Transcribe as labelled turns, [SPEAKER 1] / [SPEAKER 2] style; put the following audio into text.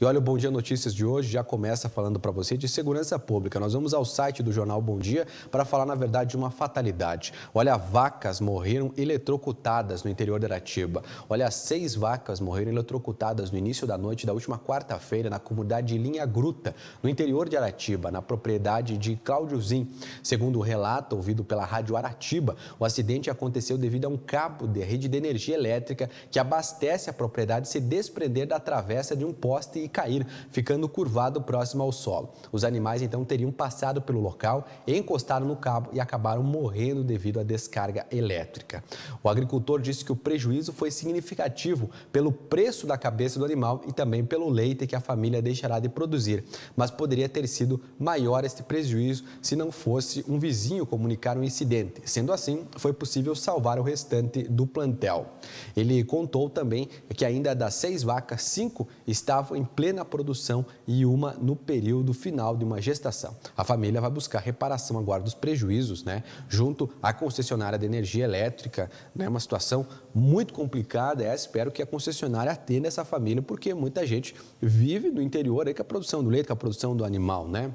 [SPEAKER 1] E olha o Bom Dia Notícias de hoje já começa falando para você de segurança pública. Nós vamos ao site do jornal Bom Dia para falar, na verdade, de uma fatalidade. Olha, vacas morreram eletrocutadas no interior de Aratiba. Olha, seis vacas morreram eletrocutadas no início da noite da última quarta-feira na comunidade de Linha Gruta, no interior de Aratiba, na propriedade de Cláudiozim. Segundo o relato ouvido pela Rádio Aratiba, o acidente aconteceu devido a um cabo de rede de energia elétrica que abastece a propriedade se desprender da travessa de um poste e cair, ficando curvado próximo ao solo. Os animais então teriam passado pelo local, encostaram no cabo e acabaram morrendo devido à descarga elétrica. O agricultor disse que o prejuízo foi significativo pelo preço da cabeça do animal e também pelo leite que a família deixará de produzir, mas poderia ter sido maior este prejuízo se não fosse um vizinho comunicar o um incidente. Sendo assim, foi possível salvar o restante do plantel. Ele contou também que ainda das seis vacas, cinco estavam em plena produção e uma no período final de uma gestação. A família vai buscar reparação agora dos prejuízos, né? Junto à concessionária de energia elétrica, né? Uma situação muito complicada. É, espero que a concessionária atenda essa família, porque muita gente vive no interior aí com a produção do leite, com a produção do animal, né?